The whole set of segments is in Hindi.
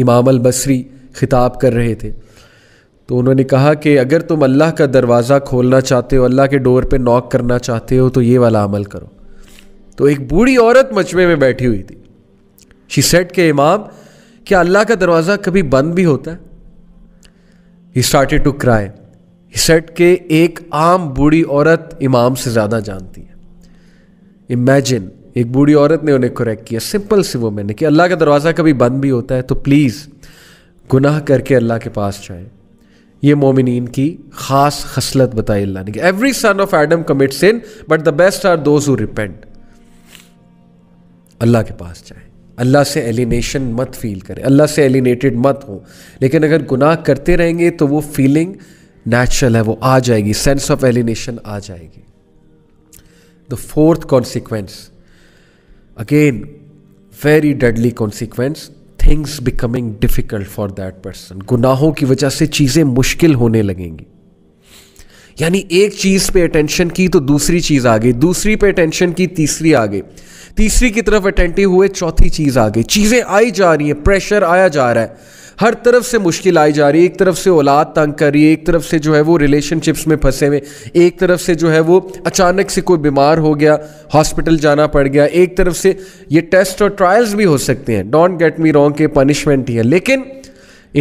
इमाम अल बसरी ख़िताब कर रहे थे तो उन्होंने कहा कि अगर तुम अल्लाह का दरवाज़ा खोलना चाहते हो अल्लाह के डोर पे नॉक करना चाहते हो तो ये वाला अमल करो तो एक बूढ़ी औरत मचमे में बैठी हुई थी शी सेट के इमाम क्या अल्लाह का दरवाज़ा कभी बंद भी होता है he started to cry he said के एक आम बूढ़ी औरत इमाम से ज़्यादा जानती है इमेजिन एक बूढ़ी औरत ने उन्हें करेक्ट किया सिंपल से वो मैंने कि अल्लाह का दरवाज़ा कभी बंद भी होता है तो प्लीज़ गुनाह करके अल्लाह के पास जाए ये मोमिन की खास खसलत बताई अल्लाह ने every son of Adam commit sin but the best are those who repent Allah के पास जाए अल्लाह से एलिनेशन मत फील करें अल्लाह से एलिनेटेड मत हो लेकिन अगर गुनाह करते रहेंगे तो वो फीलिंग नेचुरल है वो आ जाएगी सेंस ऑफ एलिनेशन आ जाएगी the fourth consequence again very deadly consequence things becoming difficult for that person गुनाहों की वजह से चीज़ें मुश्किल होने लगेंगी यानी एक चीज़ पे अटेंशन की तो दूसरी चीज़ आ गई दूसरी पे अटेंशन की तीसरी आ गई तीसरी की तरफ अटेंटिव हुए चौथी चीज़ आ गई चीज़ें आई जा रही हैं प्रेशर आया जा रहा है हर तरफ से मुश्किल आई जा रही है एक तरफ से औलाद तंग कर रही है एक तरफ से जो है वो रिलेशनशिप्स में फंसे हुए एक तरफ से जो है वो अचानक से कोई बीमार हो गया हॉस्पिटल जाना पड़ गया एक तरफ से ये टेस्ट और ट्रायल्स भी हो सकते हैं डोंट गेट मी रॉन्ग के पनिशमेंट ही है लेकिन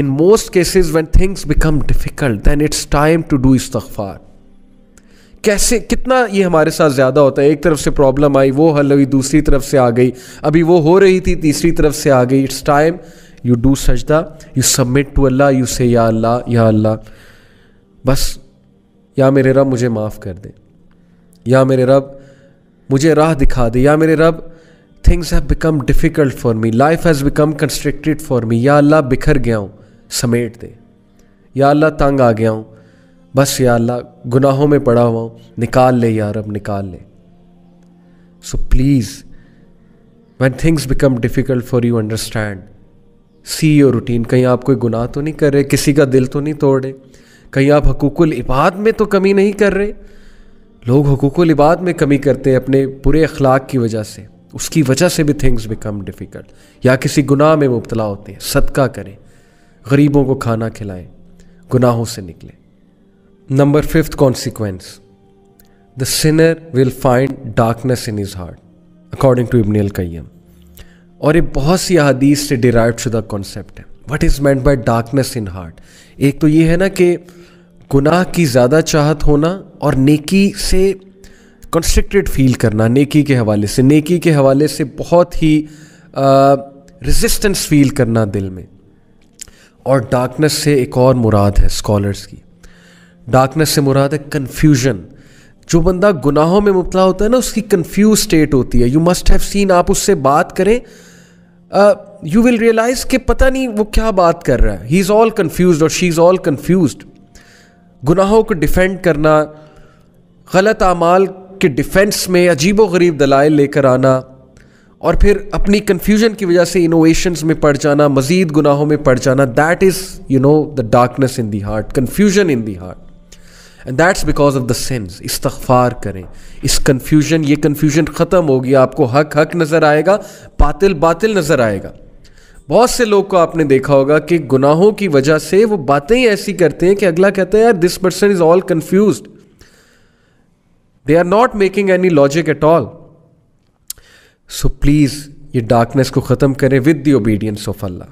in most cases when things become difficult then it's time to do इस्तफार कैसे कितना ये हमारे साथ ज़्यादा होता है एक तरफ से प्रॉब्लम आई वो हल हुई दूसरी तरफ से आ गई अभी वो हो रही थी तीसरी तरफ से आ गई इट्स टाइम यू डू सजदा you submit to Allah you say या अल्लाह या अल्लाह बस या मेरे रब मुझे माफ़ कर दे या मेरे रब मुझे राह दिखा दे या मेरे रब things have become difficult for me life has become constricted for me या अल्लाह बिखर गया हूँ समेट दे या अल्लाह तंग आ गया हूँ बस या अल्लाह गुनाहों में पड़ा हुआ हूँ निकाल ले या रब निकाल ले so please when things become difficult for you understand see your routine कहीं आप कोई गुनाह तो नहीं कर रहे किसी का दिल तो नहीं तोड़े कहीं आप हकूकुल इबाद में तो कमी नहीं कर रहे लोग हकूकुल इबाद में कमी करते हैं अपने पूरे अखलाक की वजह से उसकी वजह से भी थिंग्स बिकम डिफ़िकल्ट या किसी गुनाह में मुबतला होते हैं सदका करें गरीबों को खाना खिलाएं गुनाहों से निकलें number fifth consequence the sinner will find darkness in is heart according to Ibn Qayyim और ये बहुत सी अदीस से डिराइव शुदा कॉन्सेप्ट है what is meant by darkness in heart एक तो ये है ना कि गुनाह की ज़्यादा चाहत होना और नेकी से कंस्ट्रिक्टेड फील करना नेकी के हवाले से नेकी के हवाले से बहुत ही रेजिस्टेंस फील करना दिल में और डार्कनेस से एक और मुराद है स्कॉलर्स की डार्कनेस से मुराद है कन्फ्यूजन जो बंदा गुनाहों में मुबला होता है ना उसकी कन्फ्यूज स्टेट होती है यू मस्ट हैव सीन आप उससे बात करें यू विल रियलाइज कि पता नहीं वो क्या बात कर रहा है ही इज़ ऑल कन्फ्यूज और शी इज़ ऑल कन्फ्यूज गुनाहों को डिफेंड करना गलत आमाल के डिफेंस में अजीब व गरीब दलाइल लेकर आना और फिर अपनी कन्फ्यूजन की वजह से इनोवेशंस में पड़ जाना मज़ीद गुनाहों में पड़ जाना that is you know the darkness in the heart confusion in the heart and that's because of the sins इस्तफार करें इस कन्फ्यूजन ये कन्फ्यूजन ख़त्म होगी आपको हक हक नज़र आएगा बातिल बातिल नज़र आएगा बहुत से लोग को आपने देखा होगा कि गुनाहों की वजह से वो बातें ही ऐसी करते हैं कि अगला कहता है यार this person is all confuse they are not making any logic at all so please ये डार्कनेस को ख़त्म करें with the obedience of Allah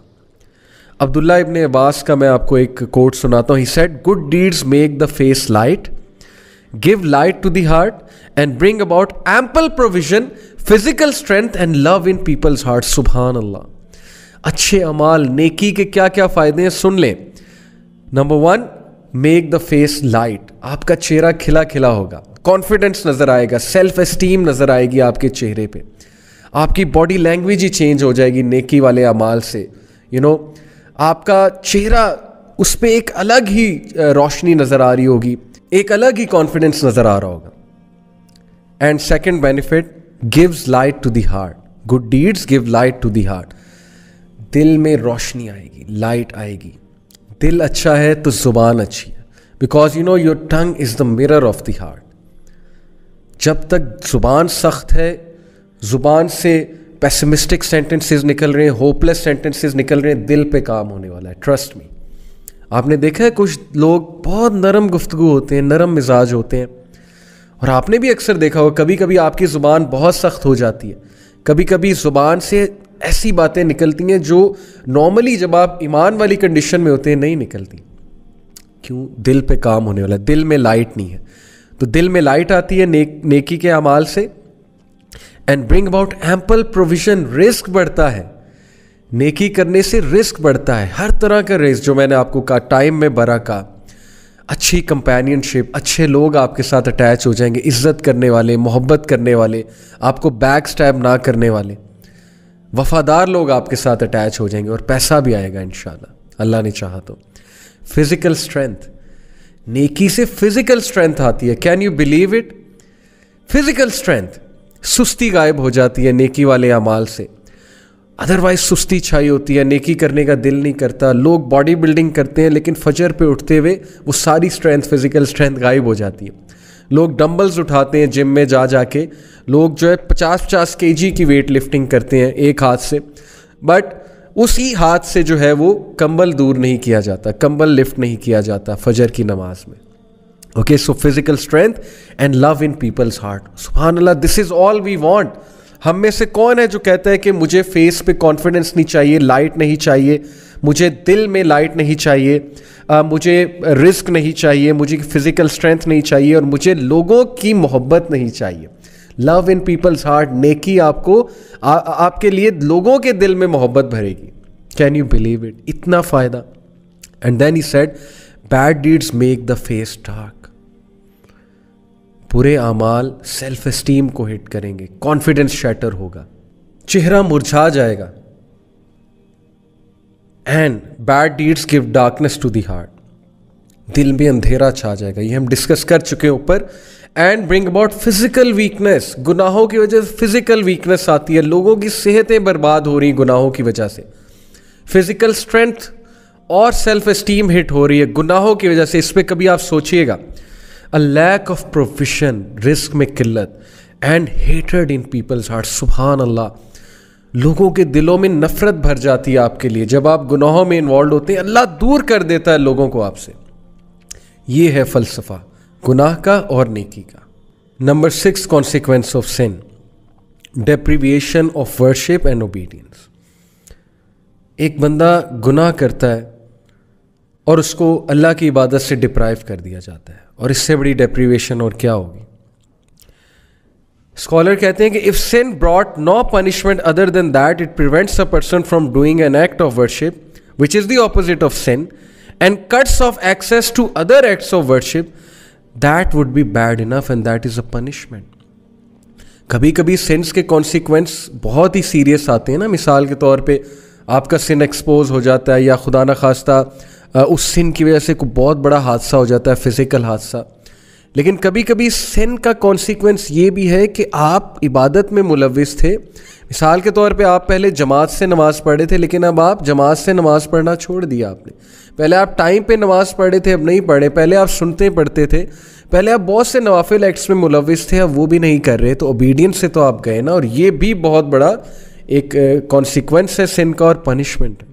Abdullah Ibn Abbas का मैं आपको एक कोट सुनाता हूँ he said good deeds make the face light give light to दार्ट heart and bring about ample provision physical strength and love in people's heart सुबहान अल्लाह अच्छे अमाल नेकी के क्या क्या फ़ायदे हैं सुन लें number one make the face light आपका चेहरा खिला खिला होगा कॉन्फिडेंस नज़र आएगा सेल्फ एस्टीम नज़र आएगी आपके चेहरे पे आपकी बॉडी लैंग्वेज ही चेंज हो जाएगी नेकी वाले अमाल से यू you नो know, आपका चेहरा उस पर एक अलग ही रोशनी नज़र आ रही होगी एक अलग ही कॉन्फिडेंस नज़र आ रहा होगा and second benefit gives light to the heart good deeds give light to the heart दिल में रोशनी आएगी लाइट आएगी दिल अच्छा है तो ज़ुबान अच्छी है because you know your tongue is the mirror of the heart जब तक ज़ुबान सख्त है ज़ुबान से पेसिमिस्टिक सेंटेंसेस निकल रहे हैं होपलेस सेंटेंसेस निकल रहे हैं दिल पे काम होने वाला है ट्रस्ट मी आपने देखा है कुछ लोग बहुत नरम गुफ्तगु होते हैं नरम मिजाज होते हैं और आपने भी अक्सर देखा होगा कभी कभी आपकी ज़ुबान बहुत सख्त हो जाती है कभी कभी ज़ुबान से ऐसी बातें निकलती हैं जो नॉर्मली जब आप ईमान वाली कंडीशन में होते हैं नहीं निकलती क्यों दिल पे काम होने वाला है दिल में लाइट नहीं है तो दिल में लाइट आती है नेक नेकी के अमाल से and bring about ample provision रिस्क बढ़ता है नेकी करने से रिस्क बढ़ता है हर तरह का रिस्क जो मैंने आपको कहा टाइम में बरा का अच्छी कंपेनियनशिप अच्छे लोग आपके साथ अटैच हो जाएंगे इज्जत करने वाले मोहब्बत करने वाले आपको बैक स्टैब ना करने वाले वफादार लोग आपके साथ अटैच हो जाएंगे और पैसा भी आएगा इन अल्लाह ने चाहा तो फिज़िकल स्ट्रेंथ नेकी से फिज़िकल स्ट्रेंथ आती है can you believe it physical strength सुस्ती गायब हो जाती है नेकी वाले अमाल से अदरवाइज सुस्ती छाई होती है नेकी करने का दिल नहीं करता लोग बॉडी बिल्डिंग करते हैं लेकिन फजर पे उठते हुए वो सारी स्ट्रेंथ फिजिकल स्ट्रेंथ गायब हो जाती है लोग डंबल्स उठाते हैं जिम में जा जाके लोग जो है पचास पचास के की वेट लिफ्टिंग करते हैं एक हाथ से बट उसी हाथ से जो है वो कंबल दूर नहीं किया जाता कंबल लिफ्ट नहीं किया जाता फजर की नमाज में okay so physical strength and love in people's heart सुबहान Allah this is all we want हम में से कौन है जो कहता है कि मुझे फेस पे कॉन्फिडेंस नहीं चाहिए लाइट नहीं चाहिए मुझे दिल में लाइट नहीं चाहिए आ, मुझे रिस्क नहीं चाहिए मुझे फिज़िकल स्ट्रेंथ नहीं चाहिए और मुझे लोगों की मोहब्बत नहीं चाहिए लव इन पीपल्स हार्ट नेकी आपको आ, आपके लिए लोगों के दिल में मोहब्बत भरेगी कैन यू बिलीव इट इतना फ़ायदा and then he said bad deeds make the face dark बुरे अमाल सेल्फ इस्टीम को हिट करेंगे कॉन्फिडेंस शैटर होगा चेहरा मुरझा जाएगा and bad deeds give darkness to the heart दिल में अंधेरा छा जाएगा ये हम डिस्कस कर चुके हैं ऊपर and bring about physical weakness गुनाहों की वजह से फिजिकल वीकनेस आती है लोगों की सेहतें बर्बाद हो रही गुनाहों की वजह से फिजिकल स्ट्रेंथ और सेल्फ इस्टीम हिट हो रही है गुनाहों की वजह से इस पर कभी आप सोचिएगा अ लैक ऑफ प्रोफिशन रिस्क में किल्लत एंड हेटेड इन पीपल्स हार्ट सुबहान अल्लाह लोगों के दिलों में नफरत भर जाती है आपके लिए जब आप गुनाहों में इन्वॉल्व होते हैं अल्लाह दूर कर देता है लोगों को आपसे ये है फलसफा गुनाह का और नेकी का number six consequence of sin deprivation of worship and obedience एक बंदा गुनाह करता है और उसको अल्लाह की इबादत से डिप्राइव कर दिया जाता है और इससे बड़ी डेप्रीवेशन और क्या होगी स्कॉलर कहते हैं कि if sin brought no punishment other than that it prevents a person from doing an act of worship which is the opposite of sin and cuts off access to other acts of worship that would be bad enough and that is a punishment कभी कभी सिंस के कॉन्सिक्वेंस बहुत ही सीरियस आते हैं ना मिसाल के तौर पे आपका सिन एक्सपोज हो जाता है या खुदा न खास्ता उस सिन की वजह से बहुत बड़ा हादसा हो जाता है फिज़िकल हादसा लेकिन कभी कभी सिन का कॉन्सिक्वेंस ये भी है कि आप इबादत में मुलविस थे मिसाल के तौर पे आप पहले जमात से नमाज़ पढ़े थे लेकिन अब आप जमात से नमाज़ पढ़ना छोड़ दिया आपने पहले आप टाइम पे नमाज़ पढ़े थे अब नहीं पढ़े पहले आप सुनते पढ़ते थे पहले आप बहुत से नवाफिल एक्ट्स में मुलविस थे अब वो भी नहीं कर रहे तो ओबीडियंस से तो आप गए ना और ये भी बहुत बड़ा एक कॉन्सिक्वेंस है सिन का और पनिशमेंट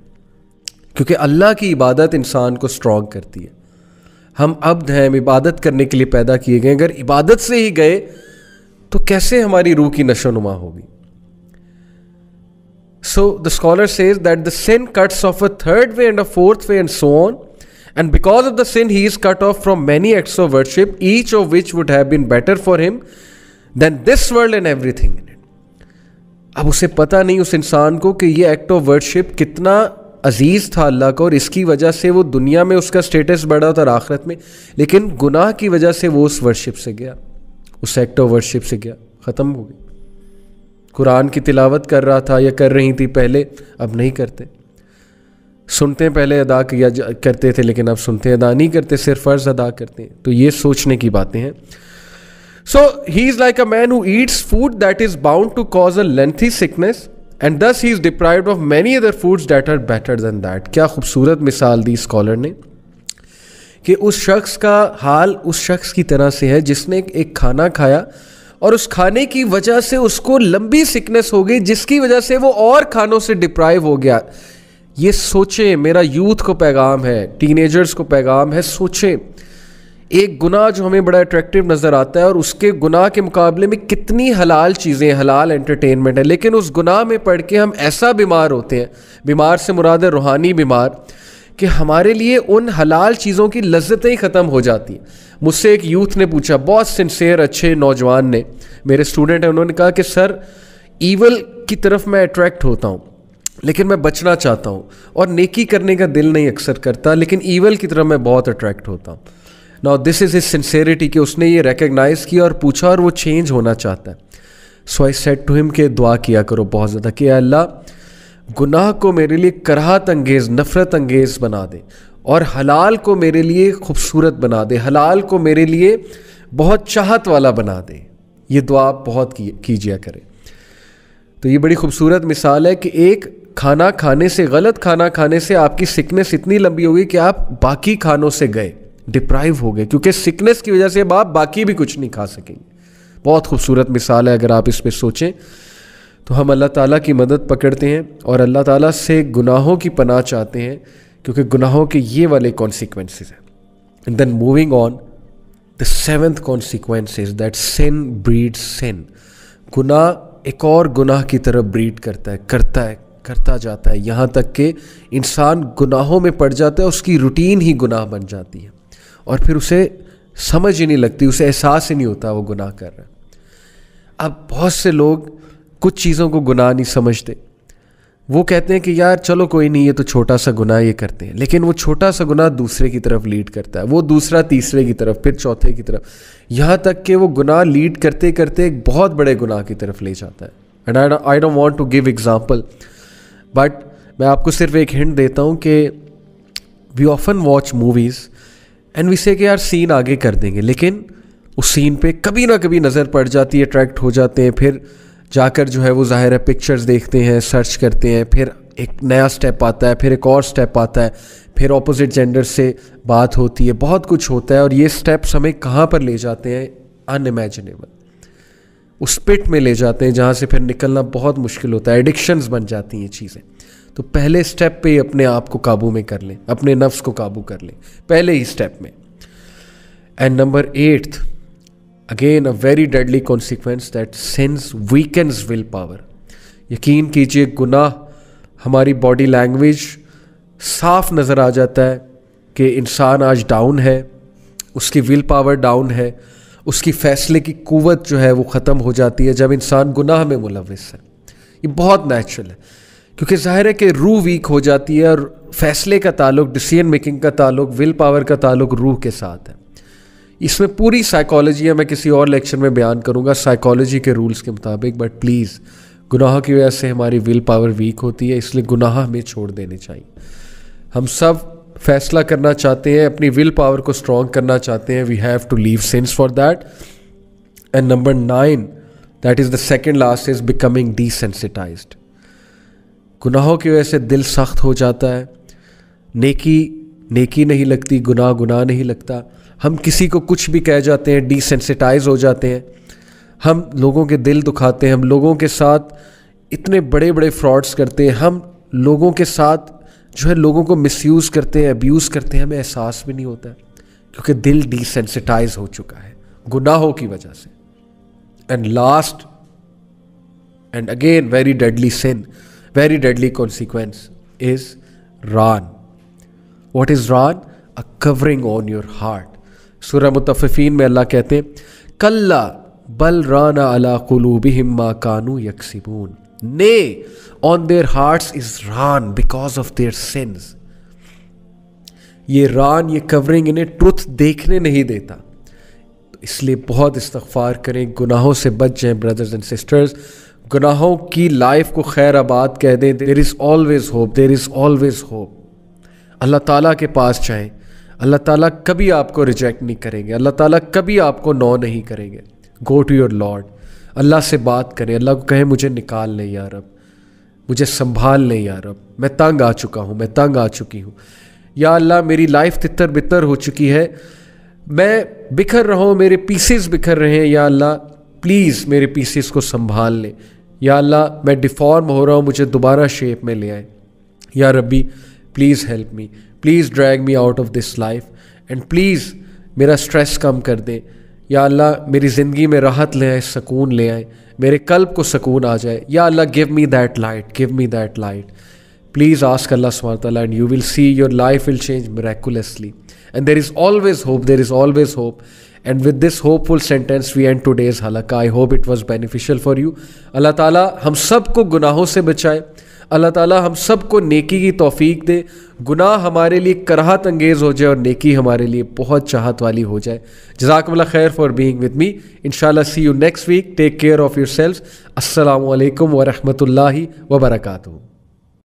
क्योंकि अल्लाह की इबादत इंसान को स्ट्रॉन्ग करती है हम अब्द हैं हम इबादत करने के लिए पैदा किए गए अगर इबादत से ही गए तो कैसे हमारी रूह की नशो नुमा होगी so the scholar says that the sin cuts off a third way and a fourth way and so on and because of the sin he is cut off from many acts of worship each of which would have been better for him than this world and everything अब उसे पता नहीं उस इंसान को कि ये एक्ट ऑफ वर्शिप कितना अजीज़ था अल्लाह का और इसकी वजह से वो दुनिया में उसका स्टेटस बढ़ा था आखरत में लेकिन गुनाह की वजह से वो उस वर्शिप से गया उस एक्ट ऑफ वर्शिप से गया ख़त्म हो गई कुरान की तिलावत कर रहा था या कर रही थी पहले अब नहीं करते सुनते पहले अदा किया करते थे लेकिन अब सुनते अदा नहीं करते सिर्फ फ़र्ज़ अदा करते हैं तो ये सोचने की बातें हैं so he is like a man who eats food that is bound to cause a lengthy sickness and thus he is deprive of many other foods that are better than that क्या खूबसूरत मिसाल दी स्कॉलर ने कि उस शख्स का हाल उस शख्स की तरह से है जिसने एक खाना खाया और उस खाने की वजह से उसको लंबी सिकनेस हो गई जिसकी वजह से वो और खानों से डिप्राइव हो गया ये सोचें मेरा यूथ को पैगाम है टीनेजर्स को पैगाम है सोचें एक गुनाह जो हमें बड़ा अट्रैक्टिव नज़र आता है और उसके गुनाह के मुकाबले में कितनी हलाल चीज़ें हलाल एंटरटेनमेंट है लेकिन उस गुनाह में पढ़ के हम ऐसा बीमार होते हैं बीमार से मुराद है रूहानी बीमार कि हमारे लिए उन हलाल चीज़ों की लज्जतें ही ख़त्म हो जाती मुझसे एक यूथ ने पूछा बहुत सिंसेयर अच्छे नौजवान ने मेरे स्टूडेंट हैं उन्होंने कहा कि सर ईवल की तरफ मैं अट्रैक्ट होता हूँ लेकिन मैं बचना चाहता हूँ और नेकी करने का दिल नहीं अक्सर करता लेकिन ईवल की तरफ मैं बहुत अट्रैक्ट होता हूँ now this is is sincerity कि उसने ये रिकग्नाइज़ किया और पूछा और वो चेंज होना चाहता है so I said to him के दुआ किया करो बहुत ज़्यादा कि अल्लाह गुनाह को मेरे लिए कराहत अंगेज़ नफ़रत अंगेज़ बना दे और हलाल को मेरे लिए खूबसूरत बना दे हलाल को मेरे लिए बहुत चाहत वाला बना दे ये दुआ आप बहुत कीजिए करें तो ये बड़ी खूबसूरत मिसाल है कि एक खाना खाने से गलत खाना खाने से आपकी सिकनेस इतनी लंबी होगी कि आप बाकी खानों से गए डिप्राइव हो गए क्योंकि सिकनेस की वजह से अब आप बाकी भी कुछ नहीं खा सकेंगे बहुत खूबसूरत मिसाल है अगर आप इस पर सोचें तो हम अल्लाह ताला की मदद पकड़ते हैं और अल्लाह ताला से गुनाहों की पनाह चाहते हैं क्योंकि गुनाहों के ये वाले कॉन्सिक्वेंसेज हैं and then moving on the seventh consequence is that sin breed sin गुनाह एक और गुनाह की तरफ ब्रीड करता है करता है करता जाता है यहाँ तक कि इंसान गुनाहों में पड़ जाता है उसकी रूटीन ही गुनाह बन जाती है और फिर उसे समझ ही नहीं लगती उसे एहसास ही नहीं होता वो गुनाह कर रहा है अब बहुत से लोग कुछ चीज़ों को गुनाह नहीं समझते वो कहते हैं कि यार चलो कोई नहीं ये तो छोटा सा गुनाह ये करते हैं लेकिन वो छोटा सा गुनाह दूसरे की तरफ लीड करता है वो दूसरा तीसरे की तरफ फिर चौथे की तरफ यहाँ तक कि वो गुनाह लीड करते करते एक बहुत बड़े गुनाह की तरफ ले जाता है and I I don't want to give example but मैं आपको सिर्फ एक हिंट देता हूँ कि we often watch movies and we say कि यार सीन आगे कर देंगे लेकिन उस सीन पे कभी ना कभी नज़र पड़ जाती है अट्रैक्ट हो जाते हैं फिर जाकर जो है वो ज़ाहिर है पिक्चर्स देखते हैं सर्च करते हैं फिर एक नया स्टेप आता है फिर एक और स्टेप आता है फिर ऑपोजिट जेंडर से बात होती है बहुत कुछ होता है और ये स्टेप्स हमें कहाँ पर ले जाते हैं अनइमेजिनेबल उस पिट में ले जाते हैं जहाँ से फिर निकलना बहुत मुश्किल होता है एडिक्शंस बन जाती हैं चीज़ें तो पहले स्टेप पे ही अपने आप को काबू में कर लें अपने नफ्स को काबू कर लें पहले ही स्टेप में and number eighth again a very deadly consequence that sins weakens will power यकीन कीजिए गुनाह हमारी बॉडी लैंग्वेज साफ नज़र आ जाता है कि इंसान आज डाउन है उसकी विल पावर डाउन है उसकी फ़ैसले की कुवत जो है वो ख़त्म हो जाती है जब इंसान गुनाह में मुलविस है ये बहुत नेचुरल है क्योंकि ज़ाहिर है कि रूह वीक हो जाती है और फैसले का ताल्लुक डिसीजन मेकिंग का ताल्लुक विल पावर का ताल्लुक रूह के साथ है इसमें पूरी साइकोलॉजी है मैं किसी और लेक्चर में बयान करूंगा साइकोलॉजी के रूल्स के मुताबिक बट प्लीज़ गुनाह की वजह से हमारी विल पावर वीक होती है इसलिए गुनाह हमें छोड़ देने चाहिए हम सब फैसला करना चाहते हैं अपनी विल पावर को स्ट्रॉन्ग करना चाहते हैं we have to leave sins for that and number nine that is the second last is becoming desensitized गुनाहों की वजह से दिल सख्त हो जाता है नेकी नेकी नहीं लगती गुनाह गुनाह नहीं लगता हम किसी को कुछ भी कह जाते हैं डिसेंसिटाइज हो जाते हैं हम लोगों के दिल दुखाते हैं हम लोगों के साथ इतने बड़े बड़े फ्रॉड्स करते हैं हम लोगों के साथ जो है लोगों को मिसयूज़ करते हैं अब्यूज़ करते हैं हमें एहसास भी नहीं होता क्योंकि दिल डिसेंसिटाइज हो चुका है गुनाहों की वजह से and last and again very deadly sin very deadly consequence is Ran. What is Ran? A covering on your heart. Surah Mutaffifin mein allah kehte हैं कल्ला बल राना अला कुलूबिहिम मा कानू यकसिबून Nay, on their hearts is Ran because of their sins. ये रान ये कवरिंग इन्हें ट्रुथ देखने नहीं देता इसलिए बहुत इस्तफार करें गुनाहों से बच जाएं ब्रदर्स एंड सिस्टर्स गुनाहों की लाइफ को खैर आबाद कह दें there is always hope there is always hope Allah ताला के पास जाएं अल्लाह ताला कभी आपको रिजेक्ट नहीं करेंगे अल्लाह ताला कभी आपको नो नहीं करेंगे go to your lord Allah से बात करें अल्लाह को कहें मुझे निकाल लें यार अब मुझे संभाल लें यार अब मैं तंग आ चुका हूँ मैं तंग आ चुकी हूँ या अल्लाह मेरी लाइफ तितर बितर हो चुकी है मैं बिखर रहा हूँ मेरे पीसेस बिखर रहे हैं या अल्लाह प्लीज़ मेरे पीसेस को संभाल लें या अल्लाह मैं डिफॉर्म हो रहा हूँ मुझे दोबारा शेप में ले आए या रब्बी please help me please drag me out of this life and please मेरा स्ट्रेस कम कर दें या अल्लाह मेरी ज़िंदगी में राहत ले आए सकून ले आए मेरे कल्ब को सकून आ जाए या Allah give me that light give me that light please ask Allah सुबह and you will see your life will change miraculously and there is always hope there is always hope and with this hopeful sentence we end today's हलाका I hope it was beneficial for you Allah ताली हम सब को गुनाहों से बचाए अल्लाह ताली हम सब को नेकी की तोफ़ीक दे गुनाह हमारे लिए कराहत अंगेज़ हो जाए और नेकी हमारे लिए बहुत चाहत वाली हो जाए जजाकमल्ला खैर for being with me in see you next week take care of yourself असलकम वरहमल वबरकू